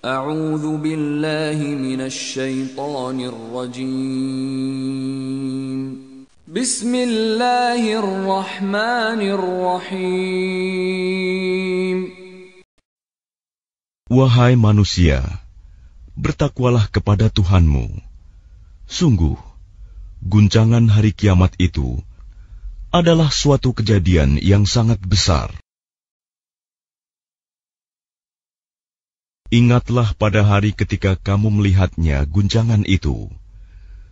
أعوذ بالله من الشيطان الرجيم بسم الله الرحمن الرحيم Wahai manusia, bertakwalah kepada Tuhanmu. Sungguh, guncangan hari kiamat itu adalah suatu kejadian yang sangat besar. Ingatlah pada hari ketika kamu melihatnya guncangan itu.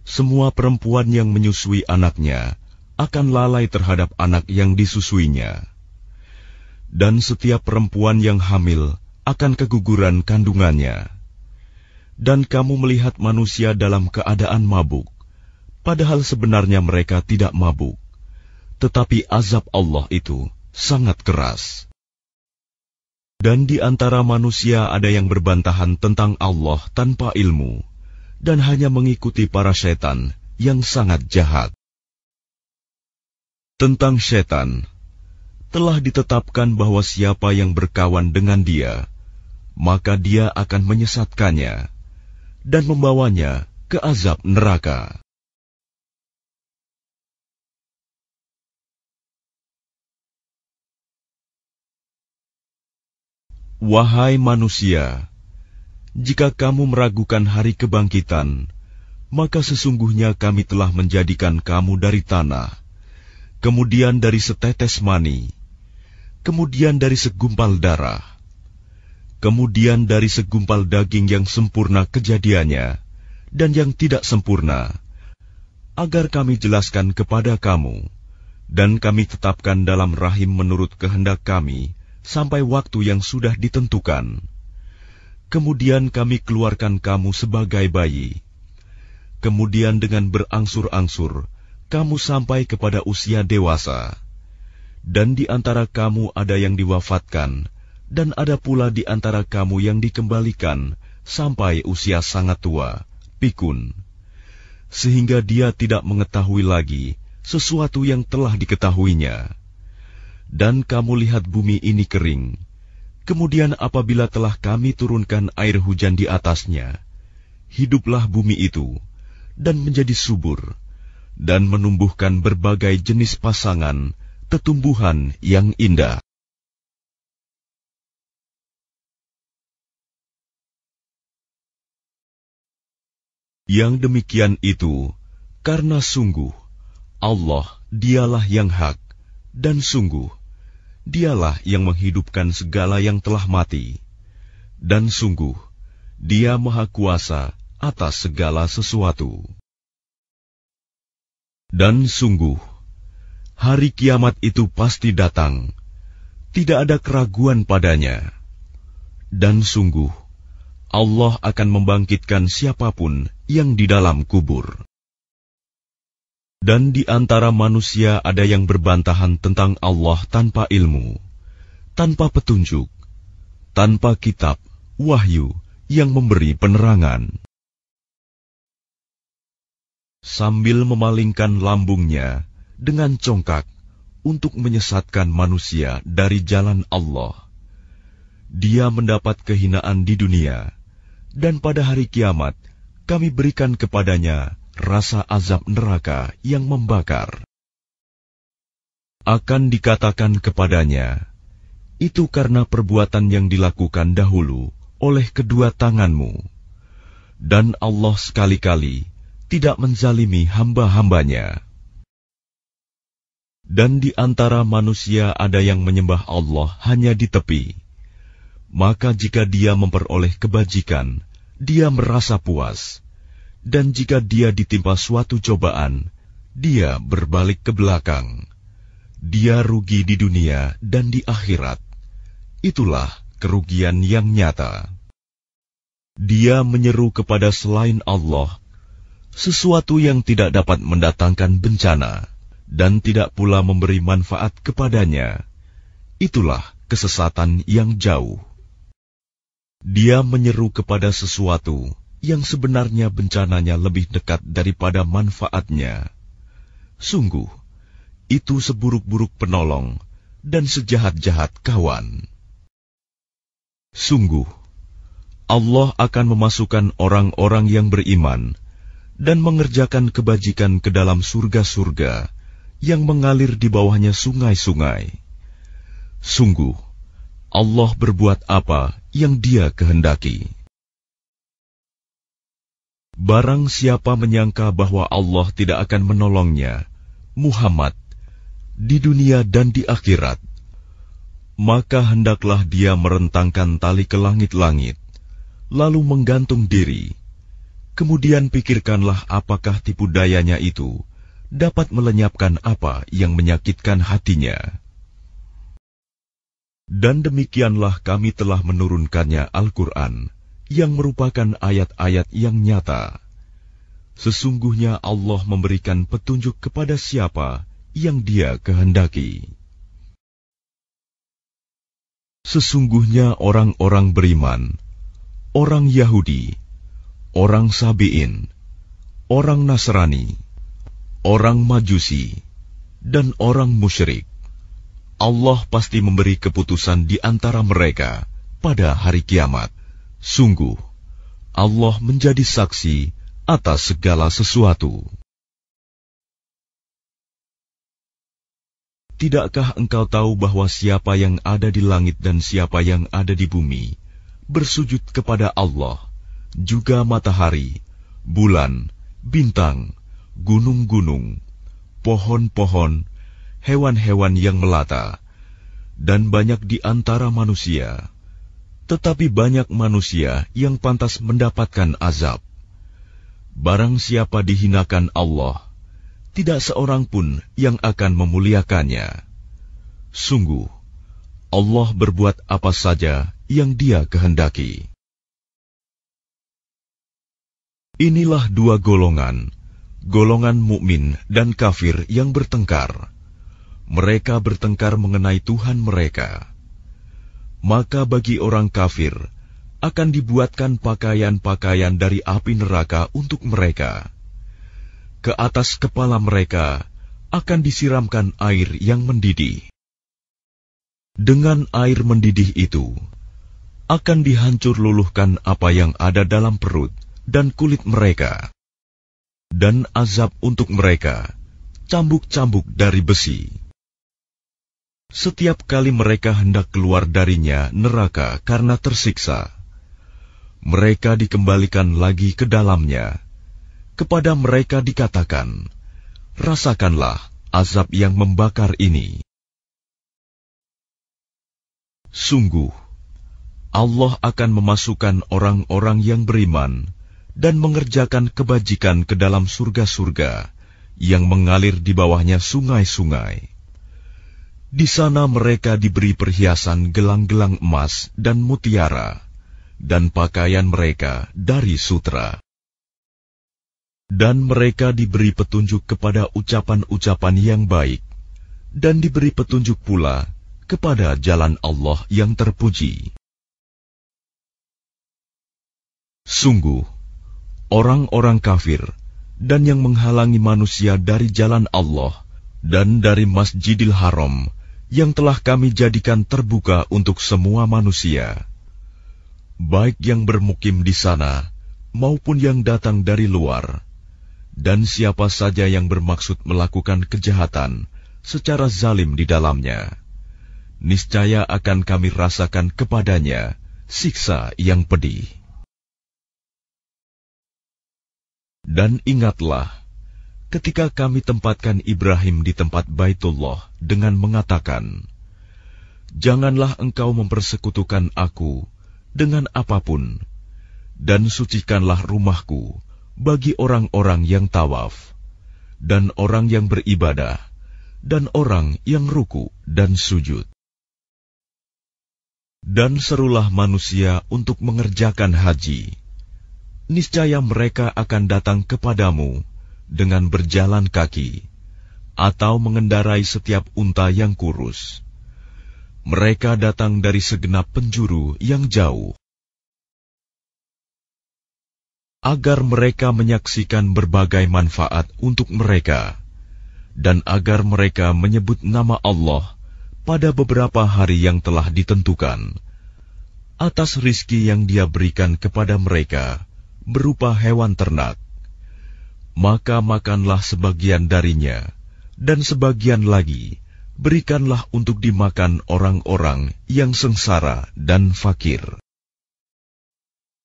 Semua perempuan yang menyusui anaknya akan lalai terhadap anak yang disusuinya. Dan setiap perempuan yang hamil akan keguguran kandungannya. Dan kamu melihat manusia dalam keadaan mabuk, padahal sebenarnya mereka tidak mabuk. Tetapi azab Allah itu sangat keras. Dan di antara manusia ada yang berbantahan tentang Allah tanpa ilmu, dan hanya mengikuti para setan yang sangat jahat. Tentang setan, telah ditetapkan bahwa siapa yang berkawan dengan dia, maka dia akan menyesatkannya dan membawanya ke azab neraka. Wahai manusia, jika kamu meragukan hari kebangkitan, maka sesungguhnya kami telah menjadikan kamu dari tanah, kemudian dari setetes mani, kemudian dari segumpal darah, kemudian dari segumpal daging yang sempurna kejadiannya dan yang tidak sempurna, agar kami jelaskan kepada kamu, dan kami tetapkan dalam rahim menurut kehendak kami sampai waktu yang sudah ditentukan. Kemudian kami keluarkan kamu sebagai bayi. Kemudian dengan berangsur-angsur, kamu sampai kepada usia dewasa. Dan di antara kamu ada yang diwafatkan, dan ada pula di antara kamu yang dikembalikan sampai usia sangat tua, pikun. Sehingga dia tidak mengetahui lagi sesuatu yang telah diketahuinya dan kamu lihat bumi ini kering. Kemudian apabila telah kami turunkan air hujan di atasnya, hiduplah bumi itu, dan menjadi subur, dan menumbuhkan berbagai jenis pasangan, tetumbuhan yang indah. Yang demikian itu, karena sungguh, Allah dialah yang hak, dan sungguh, Dialah yang menghidupkan segala yang telah mati, dan sungguh, Dia Maha Kuasa atas segala sesuatu. Dan sungguh, hari kiamat itu pasti datang, tidak ada keraguan padanya. Dan sungguh, Allah akan membangkitkan siapapun yang di dalam kubur. Dan di antara manusia ada yang berbantahan tentang Allah tanpa ilmu, tanpa petunjuk, tanpa kitab, wahyu yang memberi penerangan. Sambil memalingkan lambungnya dengan congkak untuk menyesatkan manusia dari jalan Allah, dia mendapat kehinaan di dunia, dan pada hari kiamat kami berikan kepadanya rasa azab neraka yang membakar. Akan dikatakan kepadanya, itu karena perbuatan yang dilakukan dahulu oleh kedua tanganmu. Dan Allah sekali-kali tidak menzalimi hamba-hambanya. Dan di antara manusia ada yang menyembah Allah hanya di tepi. Maka jika dia memperoleh kebajikan, dia merasa puas dan jika dia ditimpa suatu cobaan, dia berbalik ke belakang. Dia rugi di dunia dan di akhirat. Itulah kerugian yang nyata. Dia menyeru kepada selain Allah sesuatu yang tidak dapat mendatangkan bencana dan tidak pula memberi manfaat kepadanya. Itulah kesesatan yang jauh. Dia menyeru kepada sesuatu yang sebenarnya bencananya lebih dekat daripada manfaatnya. Sungguh, itu seburuk-buruk penolong dan sejahat-jahat kawan. Sungguh, Allah akan memasukkan orang-orang yang beriman dan mengerjakan kebajikan ke dalam surga-surga yang mengalir di bawahnya sungai-sungai. Sungguh, Allah berbuat apa yang Dia kehendaki. Barang siapa menyangka bahwa Allah tidak akan menolongnya, Muhammad, di dunia dan di akhirat, maka hendaklah dia merentangkan tali ke langit-langit, lalu menggantung diri. Kemudian pikirkanlah apakah tipu dayanya itu dapat melenyapkan apa yang menyakitkan hatinya. Dan demikianlah kami telah menurunkannya Al-Quran yang merupakan ayat-ayat yang nyata. Sesungguhnya Allah memberikan petunjuk kepada siapa yang Dia kehendaki. Sesungguhnya orang-orang beriman, orang Yahudi, orang Sabiin, orang Nasrani, orang Majusi, dan orang musyrik. Allah pasti memberi keputusan di antara mereka pada hari kiamat. Sungguh, Allah menjadi saksi atas segala sesuatu. Tidakkah engkau tahu bahwa siapa yang ada di langit dan siapa yang ada di bumi bersujud kepada Allah, juga matahari, bulan, bintang, gunung-gunung, pohon-pohon, hewan-hewan yang melata, dan banyak di antara manusia tetapi banyak manusia yang pantas mendapatkan azab. Barang siapa dihinakan Allah, tidak seorang pun yang akan memuliakannya. Sungguh, Allah berbuat apa saja yang Dia kehendaki. Inilah dua golongan, golongan mukmin dan kafir yang bertengkar. Mereka bertengkar mengenai Tuhan mereka maka bagi orang kafir akan dibuatkan pakaian-pakaian dari api neraka untuk mereka. Ke atas kepala mereka akan disiramkan air yang mendidih. Dengan air mendidih itu, akan dihancur luluhkan apa yang ada dalam perut dan kulit mereka. Dan azab untuk mereka, cambuk-cambuk dari besi setiap kali mereka hendak keluar darinya neraka karena tersiksa. Mereka dikembalikan lagi ke dalamnya. Kepada mereka dikatakan, "Rasakanlah azab yang membakar ini." Sungguh, Allah akan memasukkan orang-orang yang beriman dan mengerjakan kebajikan ke dalam surga-surga yang mengalir di bawahnya sungai-sungai. Di sana mereka diberi perhiasan gelang-gelang emas dan mutiara, dan pakaian mereka dari sutra. Dan mereka diberi petunjuk kepada ucapan-ucapan yang baik, dan diberi petunjuk pula kepada jalan Allah yang terpuji. Sungguh, orang-orang kafir dan yang menghalangi manusia dari jalan Allah dan dari Masjidil Haram yang telah kami jadikan terbuka untuk semua manusia, baik yang bermukim di sana maupun yang datang dari luar, dan siapa saja yang bermaksud melakukan kejahatan secara zalim di dalamnya. Niscaya akan kami rasakan kepadanya siksa yang pedih. Dan ingatlah, ketika kami tempatkan Ibrahim di tempat Baitullah dengan mengatakan, Janganlah engkau mempersekutukan aku dengan apapun, dan sucikanlah rumahku bagi orang-orang yang tawaf, dan orang yang beribadah, dan orang yang ruku dan sujud. Dan serulah manusia untuk mengerjakan haji. Niscaya mereka akan datang kepadamu dengan berjalan kaki atau mengendarai setiap unta yang kurus. Mereka datang dari segenap penjuru yang jauh agar mereka menyaksikan berbagai manfaat untuk mereka dan agar mereka menyebut nama Allah pada beberapa hari yang telah ditentukan atas rizki yang dia berikan kepada mereka berupa hewan ternak maka makanlah sebagian darinya, dan sebagian lagi berikanlah untuk dimakan orang-orang yang sengsara dan fakir.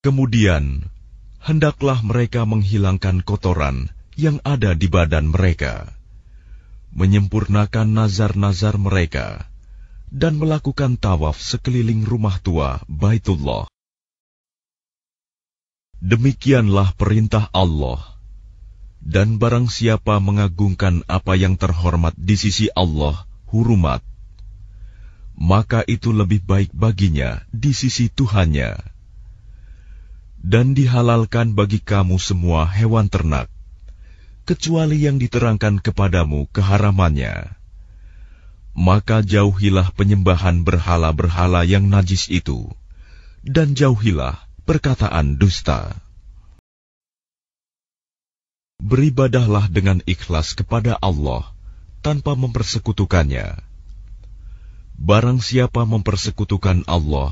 Kemudian, hendaklah mereka menghilangkan kotoran yang ada di badan mereka, menyempurnakan nazar-nazar mereka, dan melakukan tawaf sekeliling rumah tua Baitullah. Demikianlah perintah Allah dan barang siapa mengagungkan apa yang terhormat di sisi Allah, hurumat, maka itu lebih baik baginya di sisi Tuhannya. Dan dihalalkan bagi kamu semua hewan ternak, kecuali yang diterangkan kepadamu keharamannya. Maka jauhilah penyembahan berhala-berhala yang najis itu, dan jauhilah perkataan dusta beribadahlah dengan ikhlas kepada Allah tanpa mempersekutukannya. Barang siapa mempersekutukan Allah,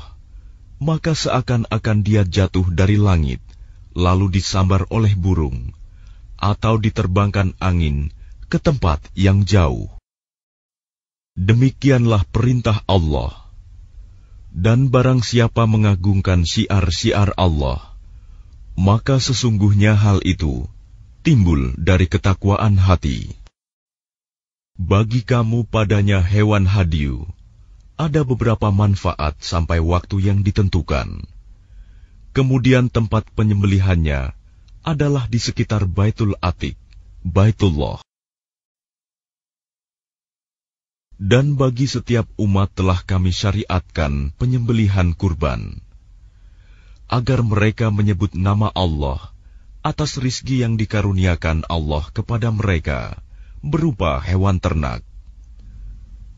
maka seakan-akan dia jatuh dari langit, lalu disambar oleh burung, atau diterbangkan angin ke tempat yang jauh. Demikianlah perintah Allah. Dan barang siapa mengagungkan siar-siar Allah, maka sesungguhnya hal itu timbul dari ketakwaan hati. Bagi kamu padanya hewan hadiu, ada beberapa manfaat sampai waktu yang ditentukan. Kemudian tempat penyembelihannya adalah di sekitar Baitul Atik, Baitullah. Dan bagi setiap umat telah kami syariatkan penyembelihan kurban, agar mereka menyebut nama Allah atas rizki yang dikaruniakan Allah kepada mereka berupa hewan ternak.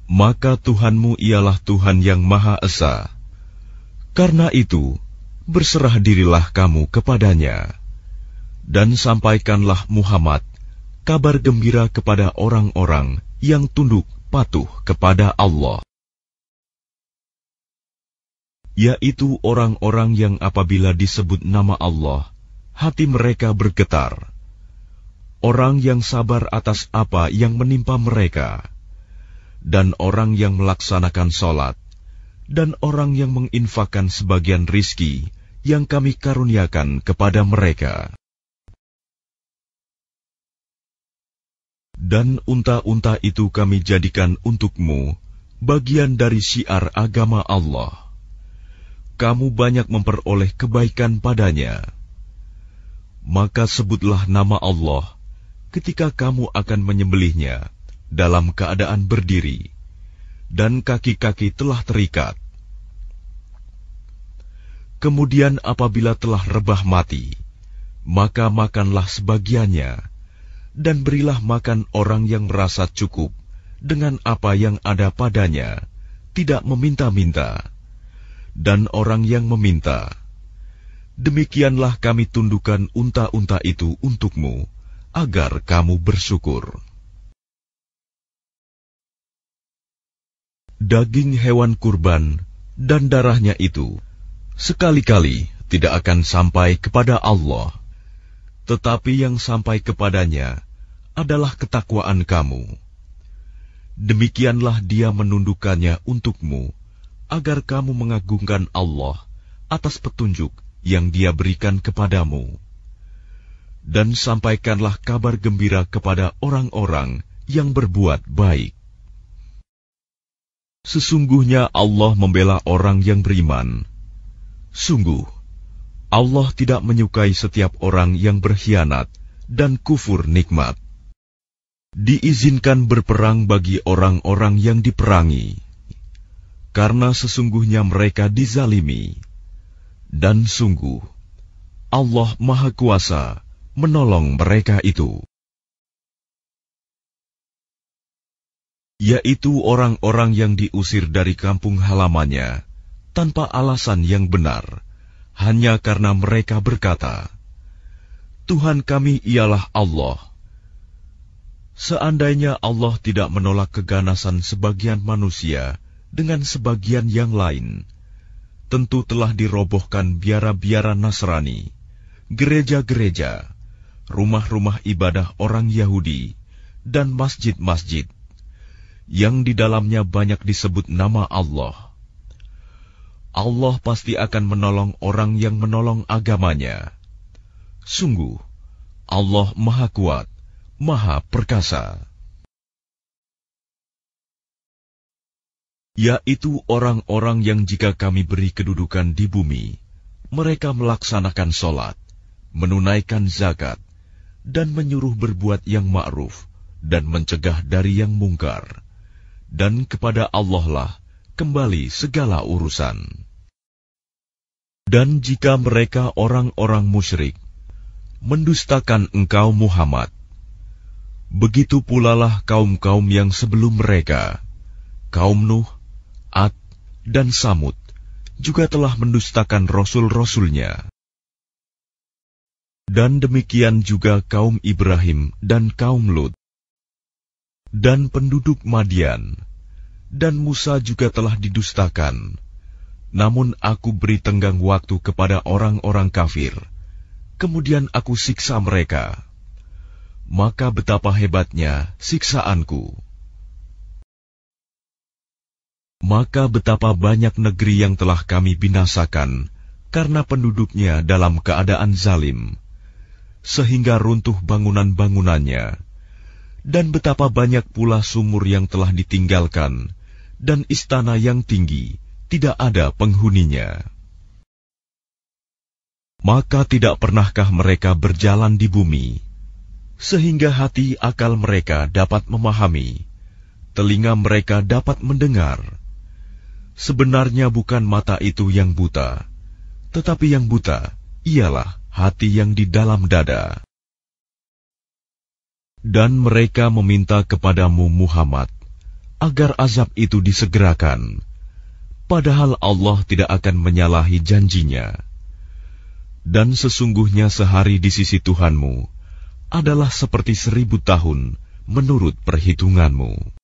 Maka Tuhanmu ialah Tuhan yang Maha Esa. Karena itu, berserah dirilah kamu kepadanya. Dan sampaikanlah Muhammad kabar gembira kepada orang-orang yang tunduk patuh kepada Allah. Yaitu orang-orang yang apabila disebut nama Allah, hati mereka bergetar. Orang yang sabar atas apa yang menimpa mereka, dan orang yang melaksanakan sholat, dan orang yang menginfakan sebagian rizki yang kami karuniakan kepada mereka. Dan unta-unta itu kami jadikan untukmu bagian dari syiar agama Allah. Kamu banyak memperoleh kebaikan padanya. Maka sebutlah nama Allah ketika kamu akan menyembelihnya dalam keadaan berdiri dan kaki-kaki telah terikat. Kemudian apabila telah rebah mati, maka makanlah sebagiannya, dan berilah makan orang yang merasa cukup dengan apa yang ada padanya, tidak meminta-minta. Dan orang yang meminta, demikianlah kami tundukkan unta-unta itu untukmu, agar kamu bersyukur. Daging hewan kurban dan darahnya itu sekali-kali tidak akan sampai kepada Allah, tetapi yang sampai kepadanya adalah ketakwaan kamu. Demikianlah dia menundukkannya untukmu, agar kamu mengagungkan Allah atas petunjuk yang Dia berikan kepadamu, dan sampaikanlah kabar gembira kepada orang-orang yang berbuat baik. Sesungguhnya Allah membela orang yang beriman. Sungguh, Allah tidak menyukai setiap orang yang berkhianat dan kufur nikmat. Diizinkan berperang bagi orang-orang yang diperangi, karena sesungguhnya mereka dizalimi. Dan sungguh, Allah Maha Kuasa menolong mereka itu. Yaitu orang-orang yang diusir dari kampung halamannya tanpa alasan yang benar, hanya karena mereka berkata, Tuhan kami ialah Allah. Seandainya Allah tidak menolak keganasan sebagian manusia dengan sebagian yang lain, tentu telah dirobohkan biara-biara Nasrani, gereja-gereja, rumah-rumah ibadah orang Yahudi, dan masjid-masjid, yang di dalamnya banyak disebut nama Allah. Allah pasti akan menolong orang yang menolong agamanya. Sungguh, Allah Maha Kuat, Maha Perkasa. yaitu orang-orang yang jika kami beri kedudukan di bumi, mereka melaksanakan sholat, menunaikan zakat, dan menyuruh berbuat yang ma'ruf, dan mencegah dari yang mungkar. Dan kepada Allah lah kembali segala urusan. Dan jika mereka orang-orang musyrik, mendustakan engkau Muhammad, begitu pulalah kaum-kaum yang sebelum mereka, kaum Nuh, dan Samud juga telah mendustakan rasul-rasulnya. Dan demikian juga kaum Ibrahim dan kaum Lut, dan penduduk Madian, dan Musa juga telah didustakan. Namun aku beri tenggang waktu kepada orang-orang kafir, kemudian aku siksa mereka. Maka betapa hebatnya siksaanku maka betapa banyak negeri yang telah kami binasakan karena penduduknya dalam keadaan zalim, sehingga runtuh bangunan-bangunannya, dan betapa banyak pula sumur yang telah ditinggalkan, dan istana yang tinggi tidak ada penghuninya. Maka tidak pernahkah mereka berjalan di bumi, sehingga hati akal mereka dapat memahami, telinga mereka dapat mendengar, Sebenarnya bukan mata itu yang buta, tetapi yang buta ialah hati yang di dalam dada. Dan mereka meminta kepadamu Muhammad agar azab itu disegerakan, padahal Allah tidak akan menyalahi janjinya. Dan sesungguhnya sehari di sisi Tuhanmu adalah seperti seribu tahun menurut perhitunganmu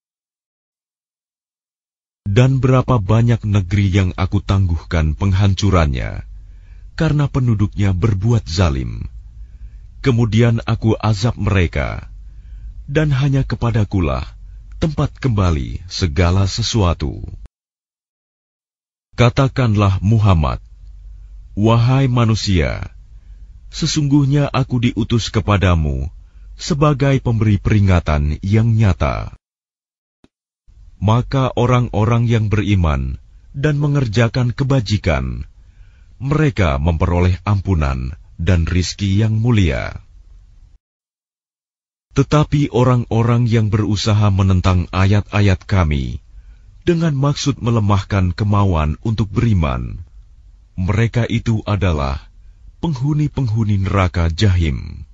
dan berapa banyak negeri yang aku tangguhkan penghancurannya karena penduduknya berbuat zalim. Kemudian aku azab mereka, dan hanya kepadakulah tempat kembali segala sesuatu. Katakanlah Muhammad, Wahai manusia, sesungguhnya aku diutus kepadamu sebagai pemberi peringatan yang nyata maka orang-orang yang beriman dan mengerjakan kebajikan, mereka memperoleh ampunan dan rizki yang mulia. Tetapi orang-orang yang berusaha menentang ayat-ayat Kami dengan maksud melemahkan kemauan untuk beriman, mereka itu adalah penghuni-penghuni neraka jahim.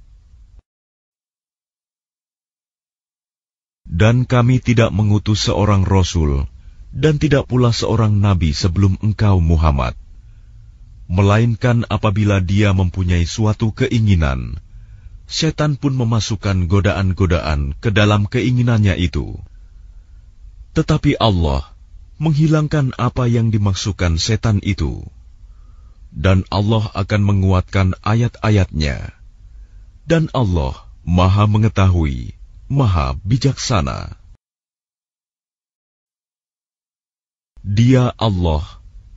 Dan kami tidak mengutus seorang rasul dan tidak pula seorang nabi sebelum engkau Muhammad. Melainkan apabila dia mempunyai suatu keinginan, setan pun memasukkan godaan-godaan ke dalam keinginannya itu. Tetapi Allah menghilangkan apa yang dimaksudkan setan itu. Dan Allah akan menguatkan ayat-ayatnya. Dan Allah maha mengetahui. Maha Bijaksana. Dia Allah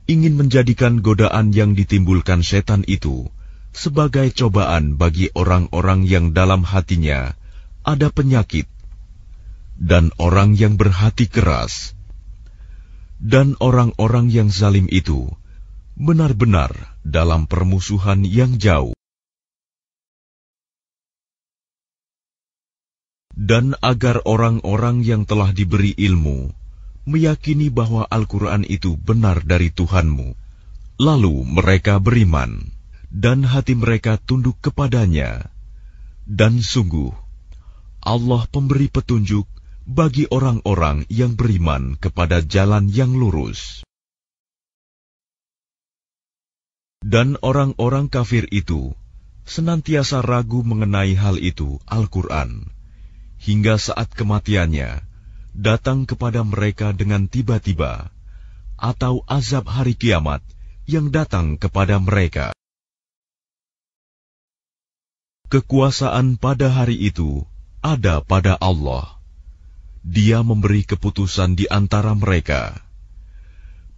ingin menjadikan godaan yang ditimbulkan setan itu sebagai cobaan bagi orang-orang yang dalam hatinya ada penyakit dan orang yang berhati keras dan orang-orang yang zalim itu benar-benar dalam permusuhan yang jauh. dan agar orang-orang yang telah diberi ilmu meyakini bahwa Al-Quran itu benar dari Tuhanmu. Lalu mereka beriman, dan hati mereka tunduk kepadanya. Dan sungguh, Allah pemberi petunjuk bagi orang-orang yang beriman kepada jalan yang lurus. Dan orang-orang kafir itu senantiasa ragu mengenai hal itu, Al-Quran hingga saat kematiannya datang kepada mereka dengan tiba-tiba, atau azab hari kiamat yang datang kepada mereka. Kekuasaan pada hari itu ada pada Allah. Dia memberi keputusan di antara mereka.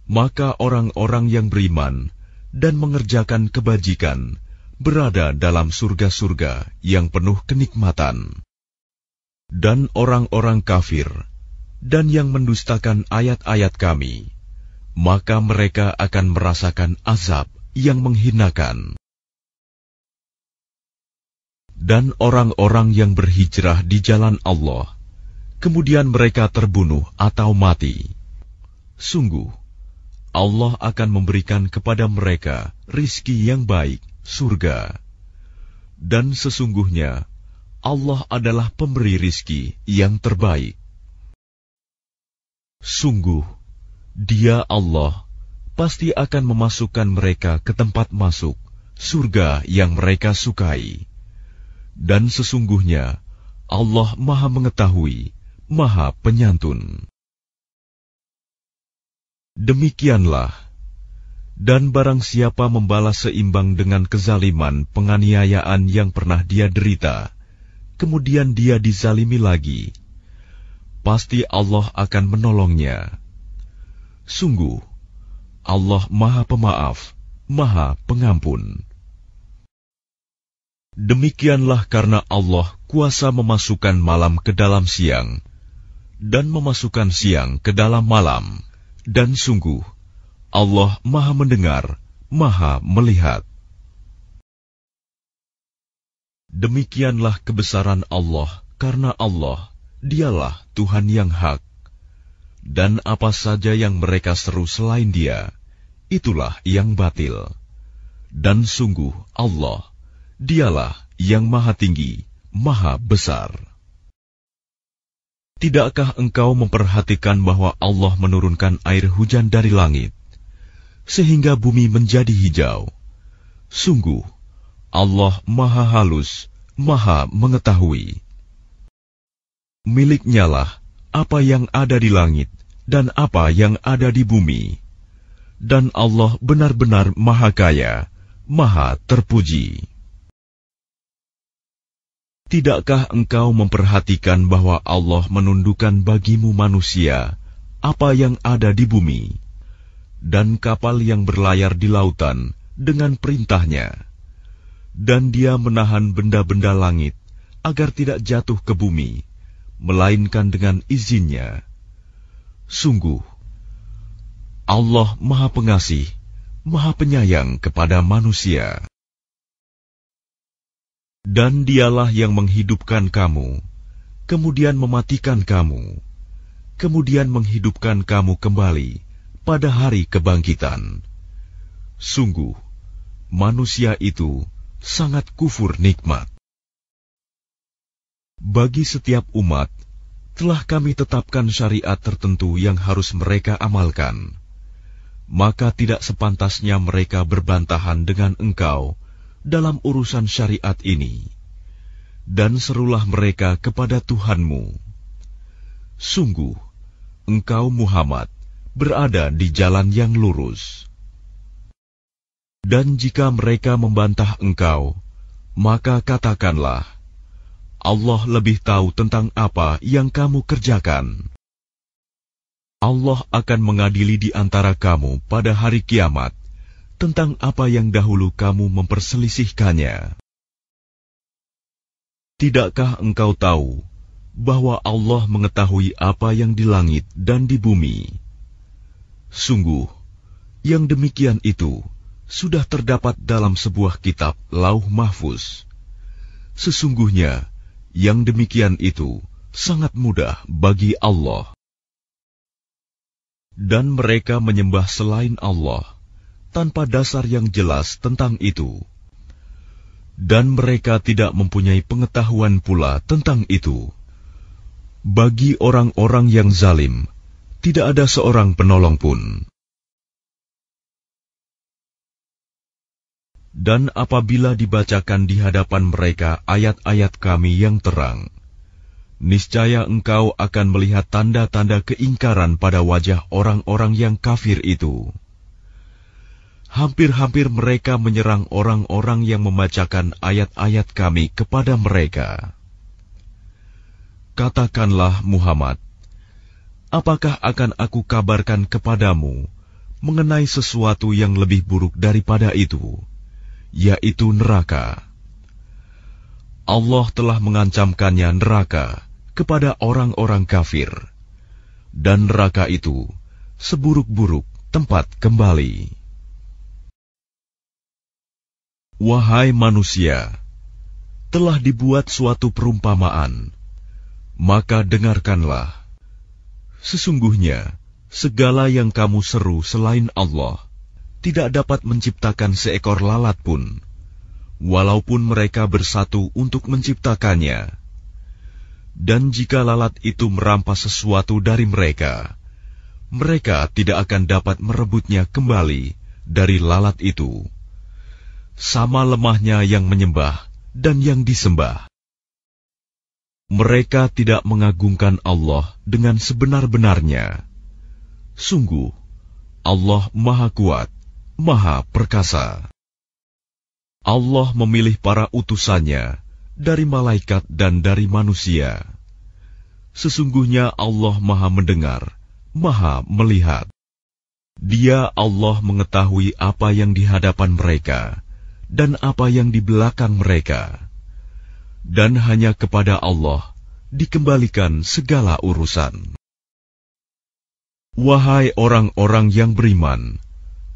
Maka orang-orang yang beriman dan mengerjakan kebajikan berada dalam surga-surga yang penuh kenikmatan dan orang-orang kafir dan yang mendustakan ayat-ayat kami, maka mereka akan merasakan azab yang menghinakan. Dan orang-orang yang berhijrah di jalan Allah, kemudian mereka terbunuh atau mati. Sungguh, Allah akan memberikan kepada mereka rizki yang baik, surga. Dan sesungguhnya, Allah adalah pemberi rizki yang terbaik. Sungguh, Dia Allah pasti akan memasukkan mereka ke tempat masuk surga yang mereka sukai, dan sesungguhnya Allah Maha Mengetahui, Maha Penyantun. Demikianlah, dan barang siapa membalas seimbang dengan kezaliman penganiayaan yang pernah dia derita kemudian dia dizalimi lagi, pasti Allah akan menolongnya. Sungguh, Allah Maha Pemaaf, Maha Pengampun. Demikianlah karena Allah kuasa memasukkan malam ke dalam siang, dan memasukkan siang ke dalam malam, dan sungguh Allah Maha Mendengar, Maha Melihat. Demikianlah kebesaran Allah, karena Allah, Dialah Tuhan yang hak. Dan apa saja yang mereka seru selain Dia, itulah yang batil. Dan sungguh Allah, Dialah yang Maha Tinggi, Maha Besar. Tidakkah engkau memperhatikan bahwa Allah menurunkan air hujan dari langit, sehingga bumi menjadi hijau? Sungguh, Allah Maha Halus, Maha Mengetahui. Miliknyalah apa yang ada di langit dan apa yang ada di bumi. Dan Allah benar-benar Maha Kaya, Maha Terpuji. Tidakkah engkau memperhatikan bahwa Allah menundukkan bagimu manusia apa yang ada di bumi dan kapal yang berlayar di lautan dengan perintahnya? dan dia menahan benda-benda langit agar tidak jatuh ke bumi, melainkan dengan izinnya. Sungguh, Allah Maha Pengasih, Maha Penyayang kepada manusia. Dan dialah yang menghidupkan kamu, kemudian mematikan kamu, kemudian menghidupkan kamu kembali pada hari kebangkitan. Sungguh, manusia itu sangat kufur nikmat. Bagi setiap umat, telah kami tetapkan syariat tertentu yang harus mereka amalkan. Maka tidak sepantasnya mereka berbantahan dengan engkau dalam urusan syariat ini. Dan serulah mereka kepada Tuhanmu. Sungguh, engkau Muhammad berada di jalan yang lurus. Dan jika mereka membantah engkau, maka katakanlah, Allah lebih tahu tentang apa yang kamu kerjakan. Allah akan mengadili di antara kamu pada hari kiamat tentang apa yang dahulu kamu memperselisihkannya. Tidakkah engkau tahu bahwa Allah mengetahui apa yang di langit dan di bumi? Sungguh, yang demikian itu sudah terdapat dalam sebuah kitab Lauh Mahfuz. Sesungguhnya, yang demikian itu sangat mudah bagi Allah. Dan mereka menyembah selain Allah, tanpa dasar yang jelas tentang itu. Dan mereka tidak mempunyai pengetahuan pula tentang itu. Bagi orang-orang yang zalim, tidak ada seorang penolong pun. Dan apabila dibacakan di hadapan mereka ayat-ayat Kami yang terang, niscaya engkau akan melihat tanda-tanda keingkaran pada wajah orang-orang yang kafir itu. Hampir-hampir mereka menyerang orang-orang yang membacakan ayat-ayat Kami kepada mereka. Katakanlah Muhammad, apakah akan aku kabarkan kepadamu mengenai sesuatu yang lebih buruk daripada itu?' yaitu neraka. Allah telah mengancamkannya neraka kepada orang-orang kafir, dan neraka itu seburuk-buruk tempat kembali. Wahai manusia, telah dibuat suatu perumpamaan, maka dengarkanlah. Sesungguhnya, segala yang kamu seru selain Allah – tidak dapat menciptakan seekor lalat pun, walaupun mereka bersatu untuk menciptakannya. Dan jika lalat itu merampas sesuatu dari mereka, mereka tidak akan dapat merebutnya kembali dari lalat itu. Sama lemahnya yang menyembah dan yang disembah. Mereka tidak mengagungkan Allah dengan sebenar-benarnya. Sungguh, Allah Maha Kuat, Maha Perkasa. Allah memilih para utusannya dari malaikat dan dari manusia. Sesungguhnya Allah Maha Mendengar, Maha Melihat. Dia Allah mengetahui apa yang di hadapan mereka dan apa yang di belakang mereka. Dan hanya kepada Allah dikembalikan segala urusan. Wahai orang-orang yang beriman,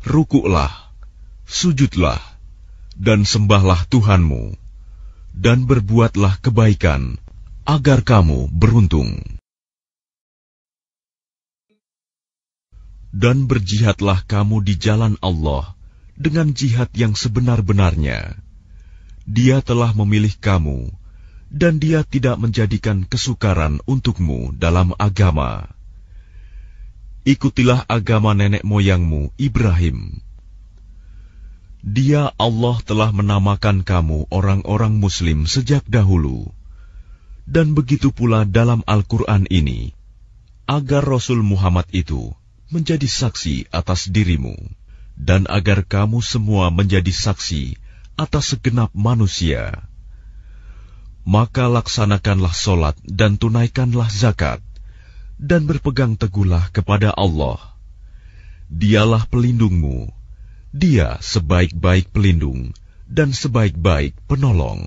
rukuklah, sujudlah, dan sembahlah Tuhanmu, dan berbuatlah kebaikan, agar kamu beruntung. Dan berjihadlah kamu di jalan Allah dengan jihad yang sebenar-benarnya. Dia telah memilih kamu, dan dia tidak menjadikan kesukaran untukmu dalam agama ikutilah agama nenek moyangmu Ibrahim. Dia Allah telah menamakan kamu orang-orang muslim sejak dahulu. Dan begitu pula dalam Al-Quran ini, agar Rasul Muhammad itu menjadi saksi atas dirimu, dan agar kamu semua menjadi saksi atas segenap manusia. Maka laksanakanlah solat dan tunaikanlah zakat dan berpegang teguhlah kepada Allah. Dialah pelindungmu. Dia sebaik-baik pelindung dan sebaik-baik penolong.